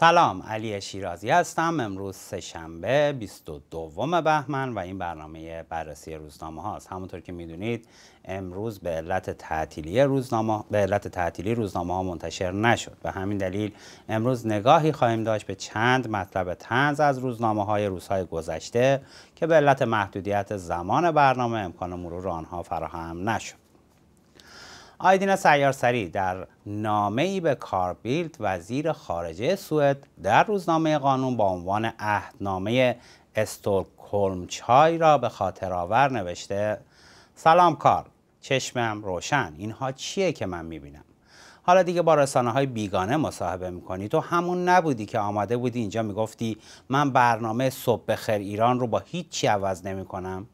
سلام علی شیرازی هستم امروز سهشنبه 22 بهمن و این برنامه بررسی روزنامه هاست همونطور که میدونید امروز به علت تعطیلی روزنامه به علت تعطیلی روزنامه ها منتشر نشد به همین دلیل امروز نگاهی خواهیم داشت به چند مطلب تنز از روزنامه های روزهای گذشته که به علت محدودیت زمان برنامه امکان مرور آنها فراهم نشد آیدین سیارسری در نامه ای به کاربیلد وزیر خارجه سوئد در روزنامه قانون با عنوان عهدنامه استوکلم را به خاطر آور نوشته سلام کار چشمم روشن اینها چیه که من میبینم حالا دیگه با رسانه های بیگانه مصاحبه میکنی تو همون نبودی که آماده بودی اینجا میگفتی من برنامه صبح بخیر ایران رو با هیچی عوض نمیکنم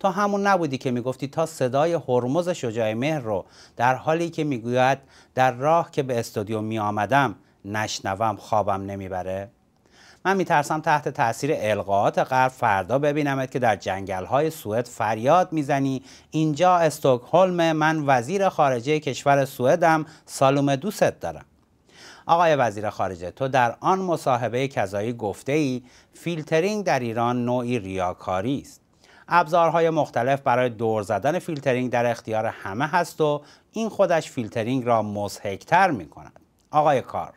تو همون نبودی که میگفتی تا صدای هرمز شجاع مهر رو در حالی که میگوید در راه که به استودیو میآمدم نشنوم خوابم نمیبره من میترسم تحت تاثیر القاعات غرب فردا ببینمت که در جنگل های سوئد فریاد میزنی اینجا استکهلم من وزیر خارجه کشور سوئدم سالوم دوست دارم آقای وزیر خارجه تو در آن مصاحبه کذایی گفته ای فیلترینگ در ایران نوعی ریاکاری است ابزارهای مختلف برای دور زدن فیلترینگ در اختیار همه هست و این خودش فیلترینگ را مزهکتر می کند. آقای کار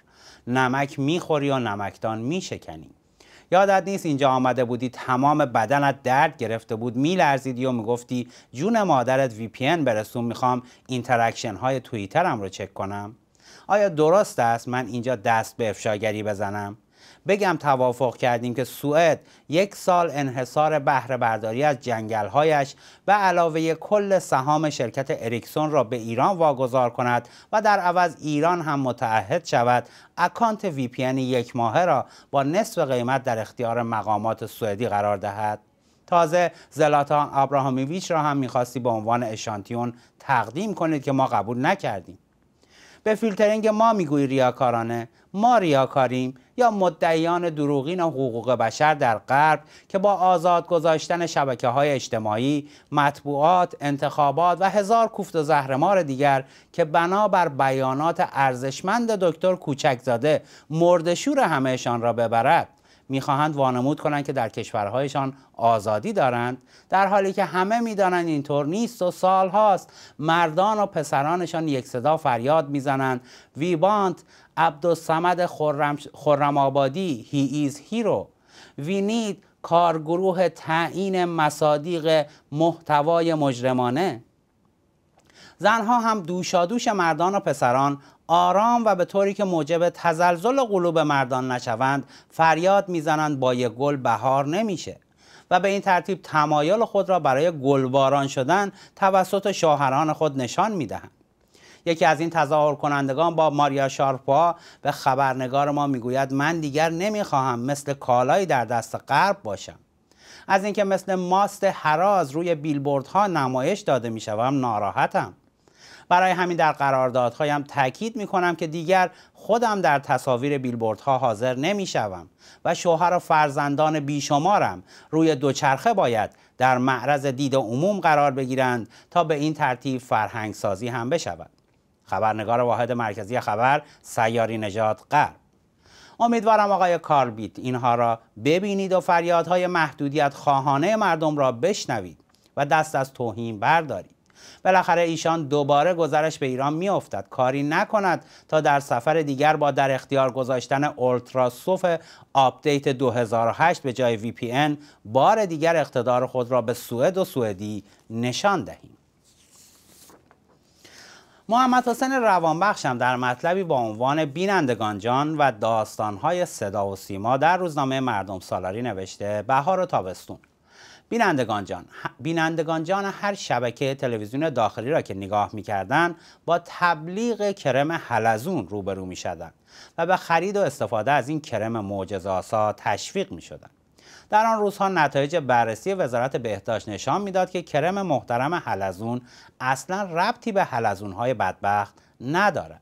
نمک میخوری و نمکدان میشکنی یادت نیست اینجا آمده بودی تمام بدنت درد گرفته بود میلرزیدی و گفتی جون مادرت وی پی ان می میخوام اینتراکشن های توییترم رو چک کنم آیا درست است من اینجا دست به افشاگری بزنم بگم توافق کردیم که سوئد یک سال انحصار بهره برداری از جنگلهایش و علاوه کل سهام شرکت اریکسون را به ایران واگذار کند و در عوض ایران هم متعهد شود اکانت وی پی یک ماهه را با نصف قیمت در اختیار مقامات سوئدی قرار دهد تازه زلاتان ابراهامیویچ را هم میخواستی به عنوان اشانتیون تقدیم کنید که ما قبول نکردیم به فیلترینگ ما میگویی ریاکارانه ما ریاکاریم یا مدعیان دروغین حقوق بشر در غرب که با آزاد گذاشتن شبکه های اجتماعی، مطبوعات، انتخابات و هزار کوفت و زهرمار دیگر که بنابر بیانات ارزشمند دکتر کوچکزاده مردشور همهشان را ببرد میخواهند وانمود کنند که در کشورهایشان آزادی دارند در حالی که همه میدانند اینطور نیست و سالهاست مردان و پسرانشان یک صدا فریاد میزنند ویبانت عبدالسمد خرم, خرم آبادی هی ایز هیرو وی نید کارگروه تعیین مصادیق محتوای مجرمانه زنها هم دوشادوش مردان و پسران آرام و به طوری که موجب تزلزل قلوب مردان نشوند فریاد میزنند با یک گل بهار نمیشه و به این ترتیب تمایل خود را برای گلباران شدن توسط شوهران خود نشان میدهند یکی از این تظاهر کنندگان با ماریا شارپا به خبرنگار ما میگوید من دیگر نمیخواهم مثل کالایی در دست غرب باشم از اینکه مثل ماست هراز روی بیلبوردها نمایش داده میشوم ناراحتم برای همین در قراردادهایم تاکید می کنم که دیگر خودم در تصاویر بیلبوردها حاضر نمی شوم و شوهر و فرزندان بیشمارم روی دوچرخه باید در معرض دید عموم قرار بگیرند تا به این ترتیب فرهنگ سازی هم بشود خبرنگار واحد مرکزی خبر سیاری نجات قرب امیدوارم آقای کاربیت اینها را ببینید و فریادهای محدودیت خواهانه مردم را بشنوید و دست از توهین بردارید بالاخره ایشان دوباره گذرش به ایران میافتد کاری نکند تا در سفر دیگر با در اختیار گذاشتن اولتراسوف آپدیت 2008 به جای وی پی بار دیگر اقتدار خود را به سوئد و سوئدی نشان دهیم محمد حسین روانبخش هم در مطلبی با عنوان بینندگان جان و داستانهای صدا و سیما در روزنامه مردم سالاری نوشته بهار و تابستون بینندگان جان بینندگان جان هر شبکه تلویزیون داخلی را که نگاه میکردند با تبلیغ کرم حلزون روبرو میشدند و به خرید و استفاده از این کرم معجزه‌آسا تشویق میشدند در آن روزها نتایج بررسی وزارت بهداشت نشان میداد که کرم محترم حلزون اصلا ربطی به حلزون‌های بدبخت ندارد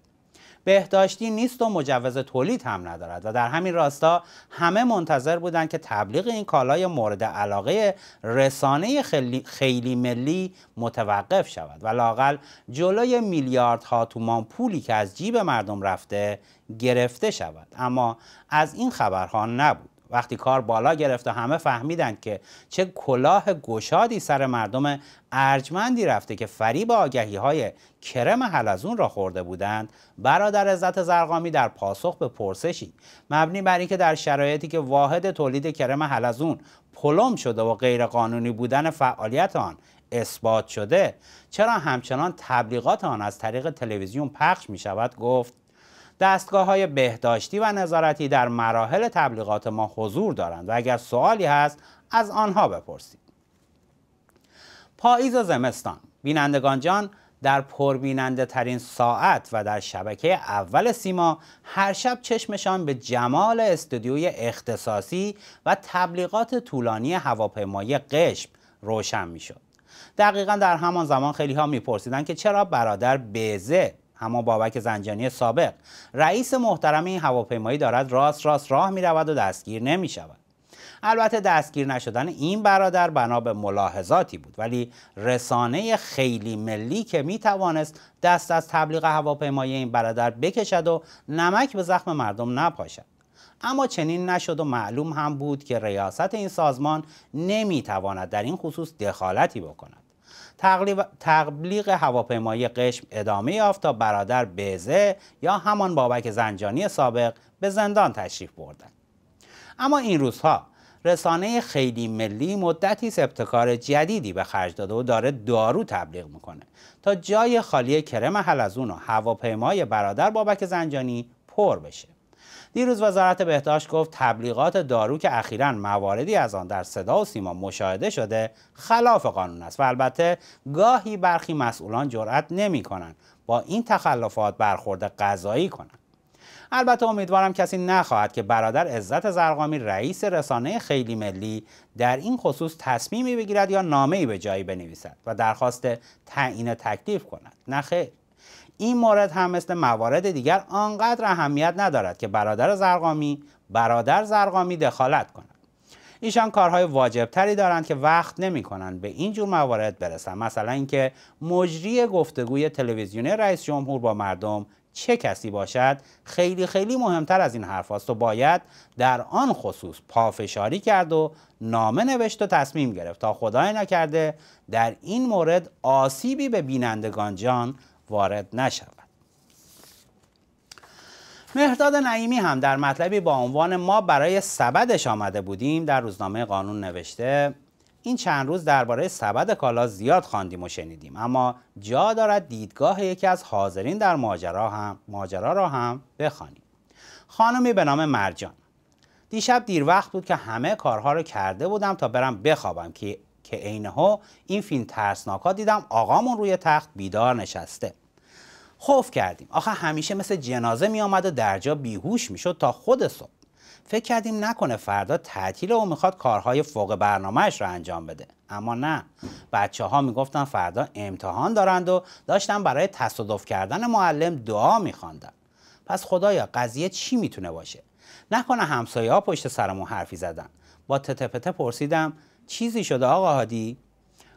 بهداشتی نیست و مجوز تولید هم ندارد و در همین راستا همه منتظر بودند که تبلیغ این کالای مورد علاقه رسانه خیلی, ملی متوقف شود و لاقل جلوی میلیاردها تومان پولی که از جیب مردم رفته گرفته شود اما از این خبرها نبود وقتی کار بالا گرفت و همه فهمیدند که چه کلاه گشادی سر مردم ارجمندی رفته که فریب آگهی های کرم حلزون را خورده بودند برادر عزت زرقامی در پاسخ به پرسشی مبنی بر اینکه در شرایطی که واحد تولید کرم حلزون پلم شده و غیرقانونی بودن فعالیت آن اثبات شده چرا همچنان تبلیغات آن از طریق تلویزیون پخش می شود گفت دستگاه های بهداشتی و نظارتی در مراحل تبلیغات ما حضور دارند و اگر سوالی هست از آنها بپرسید پاییز و زمستان بینندگان جان در پربیننده ترین ساعت و در شبکه اول سیما هر شب چشمشان به جمال استودیوی اختصاصی و تبلیغات طولانی هواپیمایی قشم روشن می شد دقیقا در همان زمان خیلی ها که چرا برادر بزه؟ اما بابک زنجانی سابق رئیس محترم این هواپیمایی دارد راست راست راه می رود و دستگیر نمی شود البته دستگیر نشدن این برادر بنا به ملاحظاتی بود ولی رسانه خیلی ملی که می توانست دست از تبلیغ هواپیمایی این برادر بکشد و نمک به زخم مردم نپاشد اما چنین نشد و معلوم هم بود که ریاست این سازمان نمیتواند در این خصوص دخالتی بکند تبلیغ هواپیمایی قشم ادامه یافت تا برادر بیزه یا همان بابک زنجانی سابق به زندان تشریف بردن. اما این روزها رسانه خیلی ملی مدتی ابتکار جدیدی به خرج داده و داره دارو تبلیغ میکنه تا جای خالی کرم حلزون و هواپیمای برادر بابک زنجانی پر بشه دیروز وزارت بهداشت گفت تبلیغات دارو که اخیرا مواردی از آن در صدا و سیما مشاهده شده خلاف قانون است و البته گاهی برخی مسئولان جرأت نمی کنند با این تخلفات برخورد قضایی کنند البته امیدوارم کسی نخواهد که برادر عزت زرقامی رئیس رسانه خیلی ملی در این خصوص تصمیمی بگیرد یا نامه‌ای به جایی بنویسد و درخواست تعیین تکلیف کند نه این مورد هم مثل موارد دیگر آنقدر اهمیت ندارد که برادر زرقامی برادر زرقامی دخالت کند ایشان کارهای واجبتری دارند که وقت نمی کنند به این جور موارد برسند مثلا اینکه مجری گفتگوی تلویزیونی رئیس جمهور با مردم چه کسی باشد خیلی خیلی مهمتر از این حرف است و باید در آن خصوص پافشاری کرد و نامه نوشت و تصمیم گرفت تا خدای نکرده در این مورد آسیبی به بینندگان جان وارد نشود مهرداد نعیمی هم در مطلبی با عنوان ما برای سبدش آمده بودیم در روزنامه قانون نوشته این چند روز درباره سبد کالا زیاد خواندیم و شنیدیم اما جا دارد دیدگاه یکی از حاضرین در ماجرا هم ماجرا را هم بخوانیم خانمی به نام مرجان دیشب دیر وقت بود که همه کارها رو کرده بودم تا برم بخوابم که که عینها این فیلم ترسناک ها دیدم آقامون روی تخت بیدار نشسته خوف کردیم آخه همیشه مثل جنازه می آمد و در جا بیهوش میشد تا خود صبح فکر کردیم نکنه فردا تعطیل و میخواد کارهای فوق برنامهش رو انجام بده اما نه بچه ها میگفتن فردا امتحان دارند و داشتن برای تصادف کردن معلم دعا میخواندن پس خدایا قضیه چی میتونه باشه نکنه همسایه ها پشت سرمون حرفی زدن با تتپته پرسیدم چیزی شده آقا هادی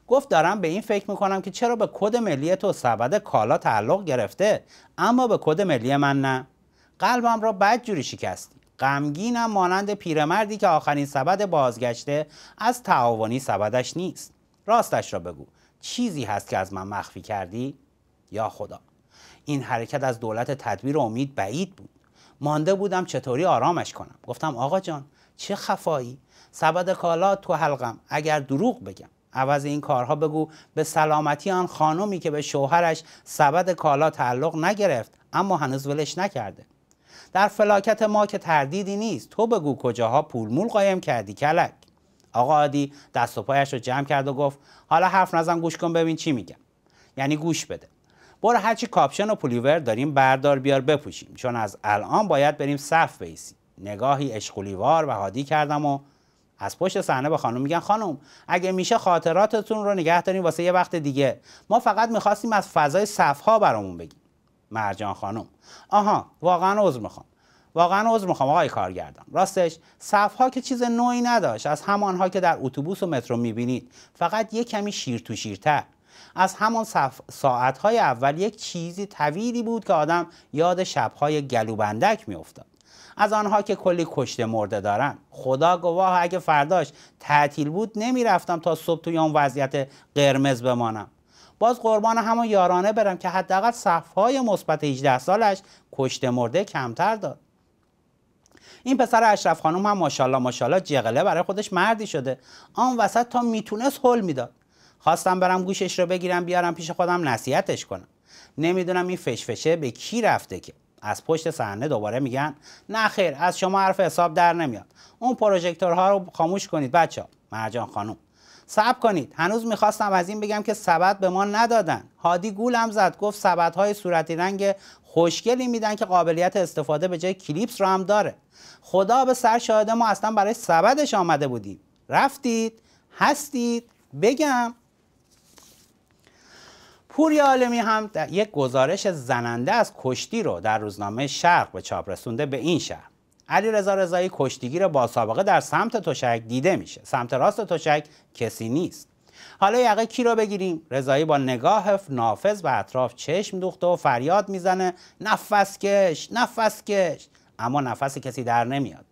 گفت دارم به این فکر میکنم که چرا به کد ملی تو سبد کالا تعلق گرفته اما به کد ملی من نه قلبم را جوری شکستی غمگینم مانند پیرمردی که آخرین سبد بازگشته از تعاونی سبدش نیست راستش را بگو چیزی هست که از من مخفی کردی یا خدا این حرکت از دولت تدبیر امید بعید بود مانده بودم چطوری آرامش کنم گفتم آقا جان چه خفایی سبد کالا تو حلقم اگر دروغ بگم عوض این کارها بگو به سلامتی آن خانمی که به شوهرش سبد کالا تعلق نگرفت اما هنوز ولش نکرده در فلاکت ما که تردیدی نیست تو بگو کجاها پول مول قایم کردی کلک آقا عادی دست و پایش رو جمع کرد و گفت حالا حرف نزن گوش کن ببین چی میگم یعنی گوش بده برو هرچی کاپشن و پولیور داریم بردار بیار بپوشیم چون از الان باید بریم صف بیسی نگاهی اشغولیوار و هادی کردم و از پشت صحنه به خانم میگن خانم اگه میشه خاطراتتون رو نگه داریم واسه یه وقت دیگه ما فقط میخواستیم از فضای صفها برامون بگیم مرجان خانم آها واقعا عذر میخوام واقعا عذر میخوام آقای کارگردان راستش صفها که چیز نوعی نداشت از همانها که در اتوبوس و مترو میبینید فقط یه کمی شیر تو شیرتر از همان صف... ساعتهای اول یک چیزی طویلی بود که آدم یاد شبهای گلوبندک میافتاد از آنها که کلی کشته مرده دارن خدا گواه اگه فرداش تعطیل بود نمیرفتم تا صبح توی اون وضعیت قرمز بمانم باز قربان همون یارانه برم که حداقل صفهای مثبت 18 سالش کشته مرده کمتر داد این پسر اشرف خانم هم ماشاءالله ماشاءالله جغله برای خودش مردی شده آن وسط تا میتونست حل میداد خواستم برم گوشش رو بگیرم بیارم پیش خودم نصیحتش کنم نمیدونم این فشفشه به کی رفته که از پشت صحنه دوباره میگن نه خیر از شما حرف حساب در نمیاد اون پروژکتورها رو خاموش کنید بچه مرجان خانم صبر کنید هنوز میخواستم از این بگم که سبد به ما ندادن هادی گولم زد گفت سبد های صورتی رنگ خوشگلی میدن که قابلیت استفاده به جای کلیپس رو هم داره خدا به سر شاهده ما اصلا برای سبدش آمده بودیم رفتید هستید بگم پوری عالمی هم در یک گزارش زننده از کشتی رو در روزنامه شرق به چاپ رسونده به این شهر علی رضا رضایی کشتیگیر با سابقه در سمت تشک دیده میشه سمت راست تشک کسی نیست حالا یقه کی رو بگیریم رضایی با نگاه نافذ به اطراف چشم دوخته و فریاد میزنه نفس کش نفس کش اما نفس کسی در نمیاد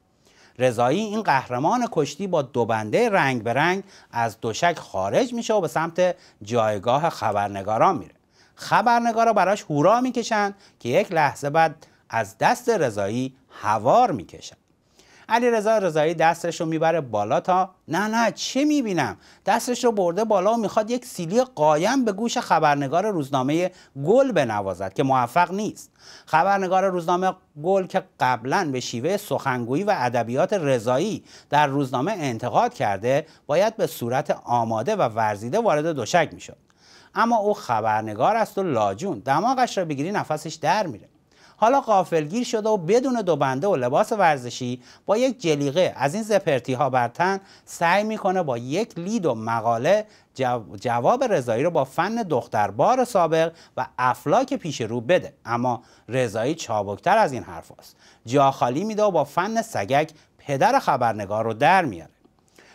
رضایی این قهرمان کشتی با دو بنده رنگ به رنگ از دوشک خارج میشه و به سمت جایگاه خبرنگاران میره خبرنگارا براش هورا میکشند که یک لحظه بعد از دست رضایی هوار میکشند علیرضا رضایی دستش رو میبره بالا تا نه نه چه میبینم دستش رو برده بالا و میخواد یک سیلی قایم به گوش خبرنگار روزنامه گل بنوازد که موفق نیست خبرنگار روزنامه گل که قبلا به شیوه سخنگویی و ادبیات رضایی در روزنامه انتقاد کرده باید به صورت آماده و ورزیده وارد دوشک میشد اما او خبرنگار است و لاجون دماغش را بگیری نفسش در میره حالا قافلگیر شده و بدون دو بنده و لباس ورزشی با یک جلیقه از این زپرتی ها بر تن سعی میکنه با یک لید و مقاله جواب رضایی رو با فن دختربار سابق و افلاک پیش رو بده اما رضایی چابکتر از این حرف هست. جا خالی میده و با فن سگک پدر خبرنگار رو در میاره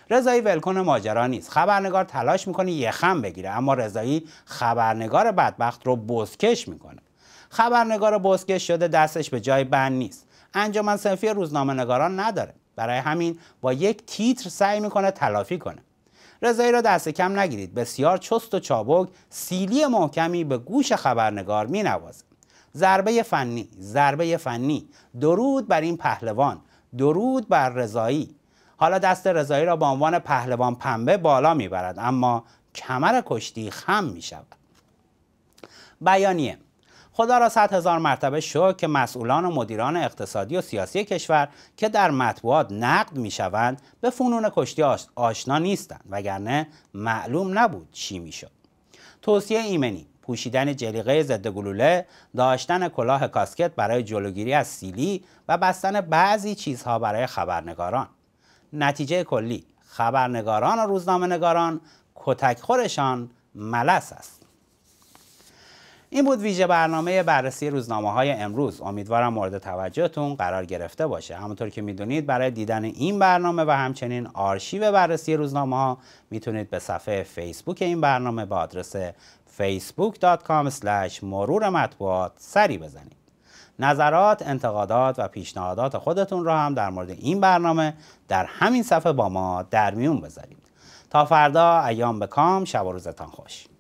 رضایی ولکن ماجرا نیست خبرنگار تلاش میکنه خم بگیره اما رضایی خبرنگار بدبخت رو بزکش میکنه خبرنگار بسکش شده دستش به جای بند نیست انجمن سنفی روزنامه نگاران نداره برای همین با یک تیتر سعی میکنه تلافی کنه رضایی را دست کم نگیرید بسیار چست و چابک سیلی محکمی به گوش خبرنگار مینوازه ضربه فنی ضربه فنی درود بر این پهلوان درود بر رضایی حالا دست رضایی را به عنوان پهلوان پنبه بالا میبرد اما کمر کشتی خم میشود بیانیه خدا را صد هزار مرتبه شکر که مسئولان و مدیران اقتصادی و سیاسی کشور که در مطبوعات نقد شوند به فنون کشتی آشنا نیستند وگرنه معلوم نبود چی میشد توصیه ایمنی پوشیدن جلیقه ضد گلوله داشتن کلاه کاسکت برای جلوگیری از سیلی و بستن بعضی چیزها برای خبرنگاران نتیجه کلی خبرنگاران و روزنامه نگاران خورشان ملس است این بود ویژه برنامه بررسی روزنامه های امروز امیدوارم مورد توجهتون قرار گرفته باشه همونطور که میدونید برای دیدن این برنامه و همچنین آرشیو بررسی روزنامه ها میتونید به صفحه فیسبوک این برنامه با آدرس facebook.com مرور مطبوعات سری بزنید نظرات، انتقادات و پیشنهادات خودتون را هم در مورد این برنامه در همین صفحه با ما در میون بذارید تا فردا ایام به کام شب و روزتان خوش